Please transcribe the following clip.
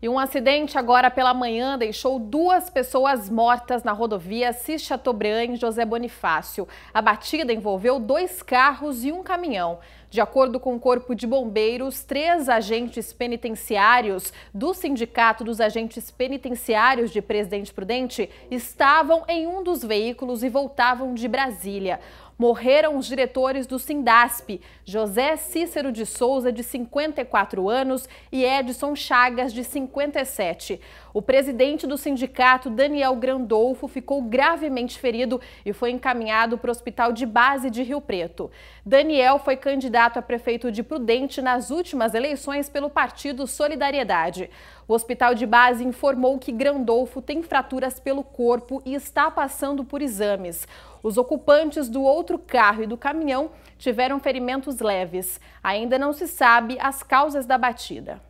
E um acidente agora pela manhã deixou duas pessoas mortas na rodovia Cis-Chateaubriand José Bonifácio. A batida envolveu dois carros e um caminhão. De acordo com o Corpo de Bombeiros, três agentes penitenciários do Sindicato dos Agentes Penitenciários de Presidente Prudente estavam em um dos veículos e voltavam de Brasília morreram os diretores do Sindasp, José Cícero de Souza, de 54 anos, e Edson Chagas, de 57. O presidente do sindicato, Daniel Grandolfo, ficou gravemente ferido e foi encaminhado para o hospital de base de Rio Preto. Daniel foi candidato a prefeito de Prudente nas últimas eleições pelo partido Solidariedade. O hospital de base informou que Grandolfo tem fraturas pelo corpo e está passando por exames. Os ocupantes do outro carro e do caminhão tiveram ferimentos leves. Ainda não se sabe as causas da batida.